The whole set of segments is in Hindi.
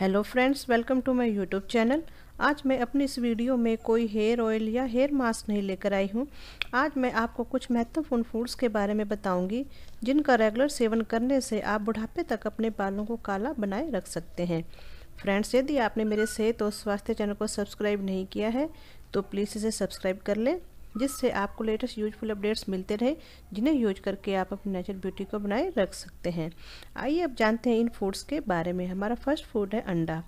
hello friends welcome to my YouTube channel आज मैं अपनी इस वीडियो में कोई हेयर ऑयल या हेयर मास्क नहीं लेकर आई हूँ आज मैं आपको कुछ महत्वपूर्ण फूड्स के बारे में बताऊंगी जिनका रेगुलर सेवन करने से आप बुढ़ापे तक अपने बालों को काला बनाए रख सकते हैं फ्रेंड्स यदि आपने मेरे सेहत और स्वास्थ्य चैनल को सब्सक्राइब नहीं किया है तो प्लीज़ इसे सब्सक्राइब कर लें जिससे आपको लेटेस्ट यूजफुल अपडेट्स मिलते रहे जिन्हें यूज करके आप अपनी नेचुरल ब्यूटी को बनाए रख सकते हैं आइए अब जानते हैं इन फूड्स के बारे में हमारा फर्स्ट फूड है अंडा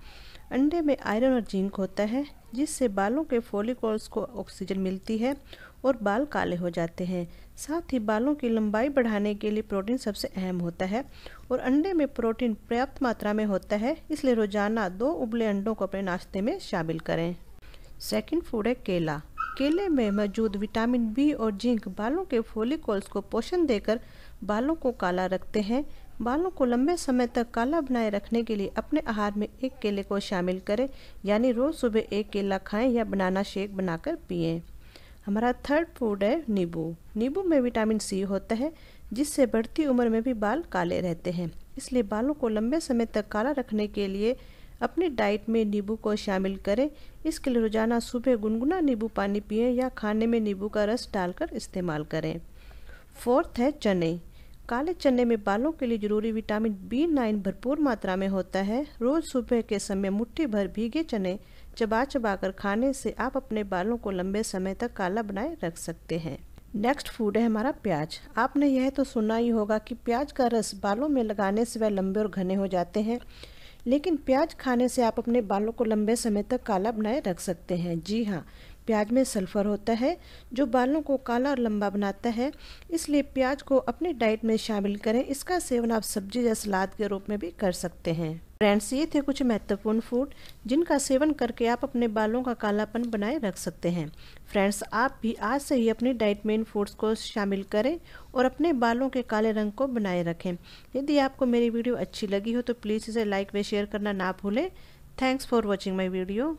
अंडे में आयरन और जिंक होता है जिससे बालों के फोलिकॉल्स को ऑक्सीजन मिलती है और बाल काले हो जाते हैं साथ ही बालों की लंबाई बढ़ाने के लिए प्रोटीन सबसे अहम होता है और अंडे में प्रोटीन पर्याप्त मात्रा में होता है इसलिए रोजाना दो उबले अंडों को अपने नाश्ते में शामिल करें सेकंड फूड है केला केले में मौजूद विटामिन बी और जिंक बालों के फोलिकोल्स को पोषण देकर बालों को काला रखते हैं बालों को लंबे समय तक काला बनाए रखने के लिए अपने आहार में एक केले को शामिल करें यानी रोज़ सुबह एक केला खाएं या बनाना शेक बनाकर पिएं हमारा थर्ड फूड है नींबू नींबू में विटामिन सी होता है जिससे बढ़ती उम्र में भी बाल काले रहते हैं इसलिए बालों को लंबे समय तक काला रखने के लिए अपनी डाइट में नींबू को शामिल करें इसके लिए रोज़ाना सुबह गुनगुना नींबू पानी पिए या खाने में नींबू का रस डालकर इस्तेमाल करें फोर्थ है चने काले चने में बालों के लिए जरूरी विटामिन बी नाइन भरपूर मात्रा में होता है रोज़ सुबह के समय मुट्ठी भर भीगे चने चबा चबा कर खाने से आप अपने बालों को लंबे समय तक काला बनाए रख सकते हैं नेक्स्ट फूड है हमारा प्याज आपने यह तो सुना ही होगा कि प्याज का रस बालों में लगाने से वह लंबे और घने हो जाते हैं लेकिन प्याज खाने से आप अपने बालों को लंबे समय तक काला बनाए रख सकते हैं जी हाँ प्याज में सल्फ़र होता है जो बालों को काला और लंबा बनाता है इसलिए प्याज को अपने डाइट में शामिल करें इसका सेवन आप सब्जी या सलाद के रूप में भी कर सकते हैं फ्रेंड्स ये थे कुछ महत्वपूर्ण फूड जिनका सेवन करके आप अपने बालों का कालापन बनाए रख सकते हैं फ्रेंड्स आप भी आज से ही अपनी डाइट में इन फूड्स को शामिल करें और अपने बालों के काले रंग को बनाए रखें यदि आपको मेरी वीडियो अच्छी लगी हो तो प्लीज़ इसे लाइक व शेयर करना ना भूलें thanks for watching my video